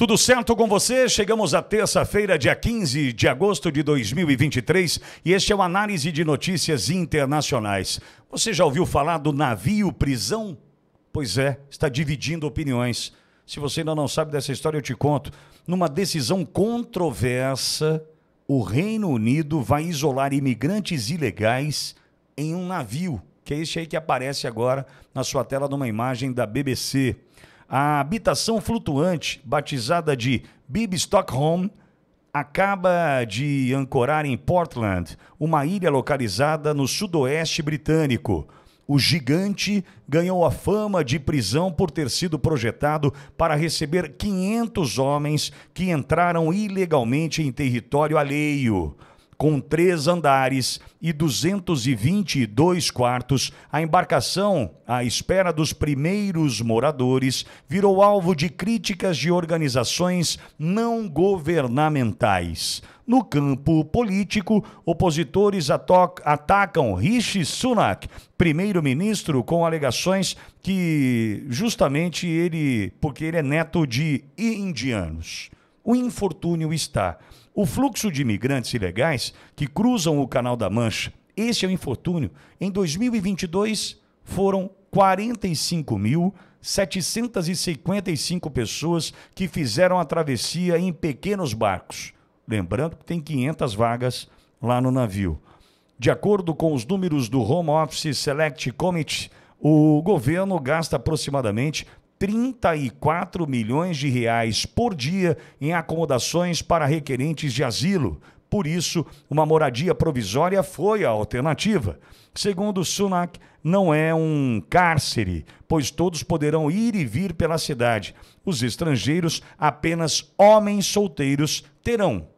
Tudo certo com você? Chegamos à terça-feira, dia 15 de agosto de 2023, e este é o Análise de Notícias Internacionais. Você já ouviu falar do navio prisão? Pois é, está dividindo opiniões. Se você ainda não sabe dessa história, eu te conto. Numa decisão controversa, o Reino Unido vai isolar imigrantes ilegais em um navio, que é este aí que aparece agora na sua tela numa imagem da BBC. A habitação flutuante, batizada de Bibb Stockholm, acaba de ancorar em Portland, uma ilha localizada no sudoeste britânico. O gigante ganhou a fama de prisão por ter sido projetado para receber 500 homens que entraram ilegalmente em território alheio com três andares e 222 quartos, a embarcação, à espera dos primeiros moradores, virou alvo de críticas de organizações não governamentais. No campo político, opositores atacam Rishi Sunak, primeiro-ministro, com alegações que justamente ele, porque ele é neto de indianos o infortúnio está. O fluxo de imigrantes ilegais que cruzam o Canal da Mancha, este é o infortúnio, em 2022 foram 45.755 pessoas que fizeram a travessia em pequenos barcos. Lembrando que tem 500 vagas lá no navio. De acordo com os números do Home Office Select Committee, o governo gasta aproximadamente 34 milhões de reais por dia em acomodações para requerentes de asilo. Por isso, uma moradia provisória foi a alternativa. Segundo o Sunak, não é um cárcere, pois todos poderão ir e vir pela cidade. Os estrangeiros, apenas homens solteiros, terão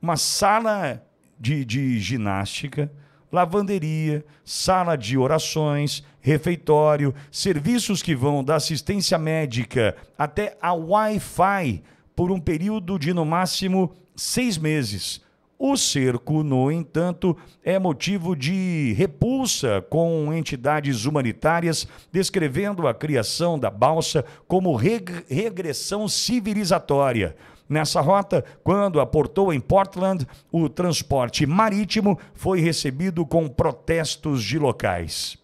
uma sala de, de ginástica, lavanderia, sala de orações, refeitório, serviços que vão da assistência médica até a Wi-Fi por um período de no máximo seis meses. O cerco, no entanto, é motivo de repulsa com entidades humanitárias, descrevendo a criação da balsa como reg regressão civilizatória. Nessa rota, quando aportou em Portland, o transporte marítimo foi recebido com protestos de locais.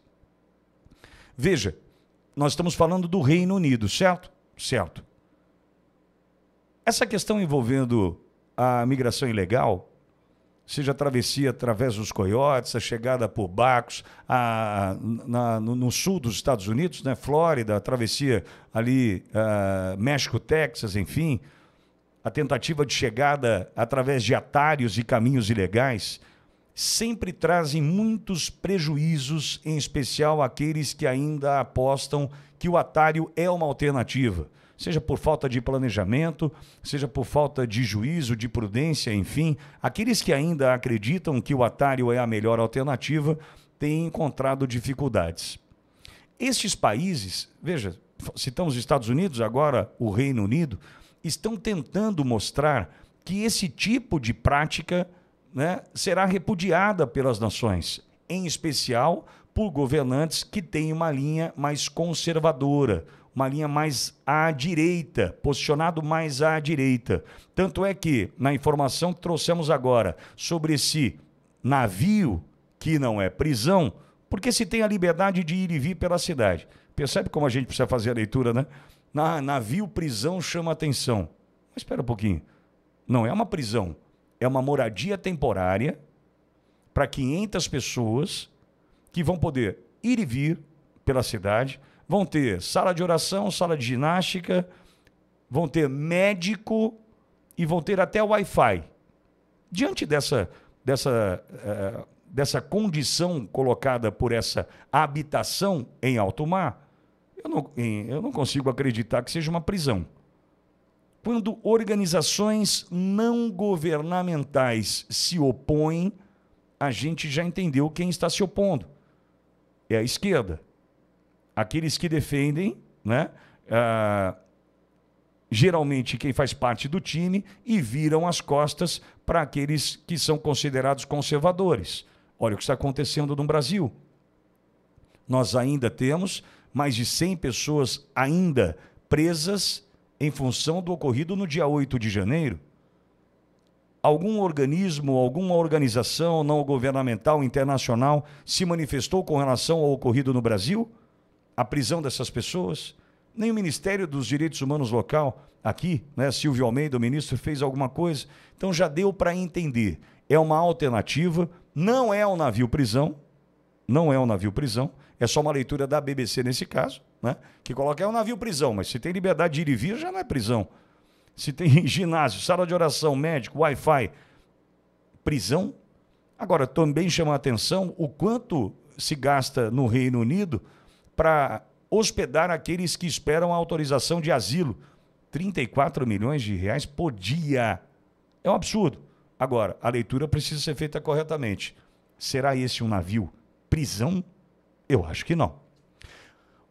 Veja, nós estamos falando do Reino Unido, certo? Certo. Essa questão envolvendo a migração ilegal seja a travessia através dos coiotes, a chegada por barcos a, na, no, no, sul dos Estados Unidos, né, Flórida, a travessia ali, uh, México, Texas, enfim, a tentativa de chegada através de atários e caminhos ilegais, sempre trazem muitos prejuízos, em especial aqueles que ainda apostam que o atário é uma alternativa seja por falta de planejamento, seja por falta de juízo, de prudência, enfim, aqueles que ainda acreditam que o atalho é a melhor alternativa têm encontrado dificuldades. Estes países, veja, citamos os Estados Unidos, agora o Reino Unido, estão tentando mostrar que esse tipo de prática né, será repudiada pelas nações, em especial por governantes que têm uma linha mais conservadora, uma linha mais à direita, posicionado mais à direita. Tanto é que, na informação que trouxemos agora sobre esse navio, que não é prisão, porque se tem a liberdade de ir e vir pela cidade. Percebe como a gente precisa fazer a leitura, né? Na, navio prisão chama atenção. Mas espera um pouquinho. Não é uma prisão, é uma moradia temporária para 500 pessoas que vão poder ir e vir pela cidade vão ter sala de oração, sala de ginástica, vão ter médico e vão ter até Wi-Fi. Diante dessa, dessa, uh, dessa condição colocada por essa habitação em alto mar, eu não, eu não consigo acreditar que seja uma prisão. Quando organizações não governamentais se opõem, a gente já entendeu quem está se opondo. É a esquerda aqueles que defendem, né? Ah, geralmente quem faz parte do time, e viram as costas para aqueles que são considerados conservadores. Olha o que está acontecendo no Brasil. Nós ainda temos mais de 100 pessoas ainda presas em função do ocorrido no dia 8 de janeiro. Algum organismo, alguma organização não governamental internacional se manifestou com relação ao ocorrido no Brasil? a prisão dessas pessoas, nem o Ministério dos Direitos Humanos local, aqui, né, Silvio Almeida, o ministro, fez alguma coisa. Então já deu para entender. É uma alternativa, não é um navio prisão, não é um navio prisão, é só uma leitura da BBC nesse caso, né, que coloca é um navio prisão, mas se tem liberdade de ir e vir, já não é prisão. Se tem ginásio, sala de oração, médico, Wi-Fi, prisão. Agora, também chama a atenção o quanto se gasta no Reino Unido para hospedar aqueles que esperam a autorização de asilo. 34 milhões de reais por dia. É um absurdo. Agora, a leitura precisa ser feita corretamente. Será esse um navio prisão? Eu acho que não.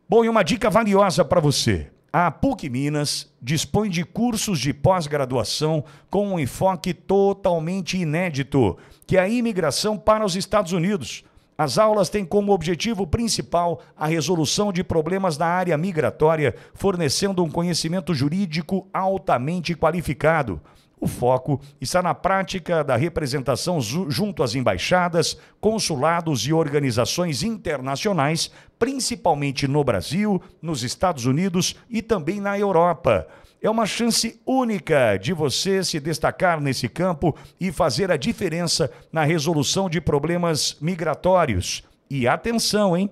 Bom, e uma dica valiosa para você. A PUC Minas dispõe de cursos de pós-graduação com um enfoque totalmente inédito, que é a imigração para os Estados Unidos. As aulas têm como objetivo principal a resolução de problemas na área migratória, fornecendo um conhecimento jurídico altamente qualificado. O foco está na prática da representação junto às embaixadas, consulados e organizações internacionais, principalmente no Brasil, nos Estados Unidos e também na Europa é uma chance única de você se destacar nesse campo e fazer a diferença na resolução de problemas migratórios. E atenção, hein?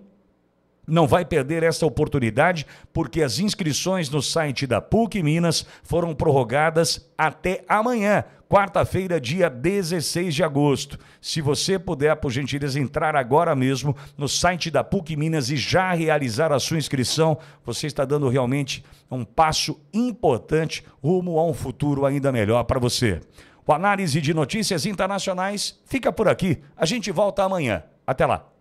não vai perder essa oportunidade, porque as inscrições no site da PUC Minas foram prorrogadas até amanhã, quarta-feira, dia 16 de agosto. Se você puder, por gentileza, entrar agora mesmo no site da PUC Minas e já realizar a sua inscrição, você está dando realmente um passo importante rumo a um futuro ainda melhor para você. O análise de notícias internacionais fica por aqui. A gente volta amanhã. Até lá.